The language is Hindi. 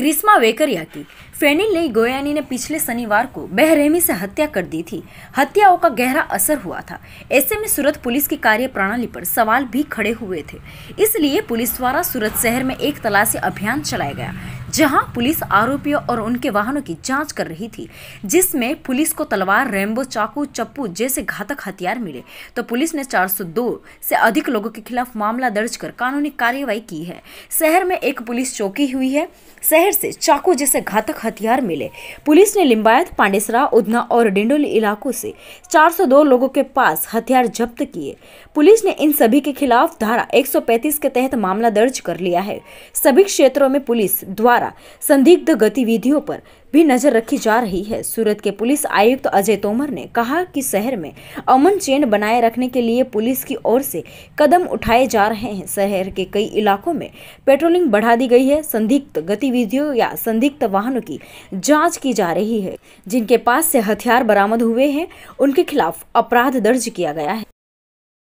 ग्रीष्मा वेकरिया की फेनिल ने गोयानी ने पिछले शनिवार को बेहरहमी से हत्या कर दी थी हत्याओं का गहरा असर हुआ था ऐसे में सूरत पुलिस की कार्य प्रणाली पर सवाल भी खड़े हुए थे इसलिए पुलिस द्वारा सूरत शहर में एक तलाशी अभियान चलाया गया जहां पुलिस आरोपियों और उनके वाहनों की जांच कर रही थी जिसमें पुलिस को तलवार रेम्बो चाकू चप्पू जैसे घातक हथियार मिले तो पुलिस ने 402 से अधिक लोगों के खिलाफ मामला दर्ज कर कानूनी कार्यवाही की है शहर में एक पुलिस चौकी हुई है शहर से चाकू जैसे घातक हथियार मिले पुलिस ने लिंबायत पांडेसरा उधना और डिंडोली इलाकों से चार लोगों के पास हथियार जब्त किए पुलिस ने इन सभी के खिलाफ धारा एक के तहत मामला दर्ज कर लिया है सभी क्षेत्रों में पुलिस द्वारा द्वारा संदिग्ध गतिविधियों पर भी नजर रखी जा रही है सूरत के पुलिस आयुक्त अजय तोमर ने कहा कि शहर में अमन चेन बनाए रखने के लिए पुलिस की ओर से कदम उठाए जा रहे हैं शहर के कई इलाकों में पेट्रोलिंग बढ़ा दी गई है संदिग्ध गतिविधियों या संदिग्ध वाहनों की जांच की जा रही है जिनके पास से हथियार बरामद हुए हैं उनके खिलाफ अपराध दर्ज किया गया है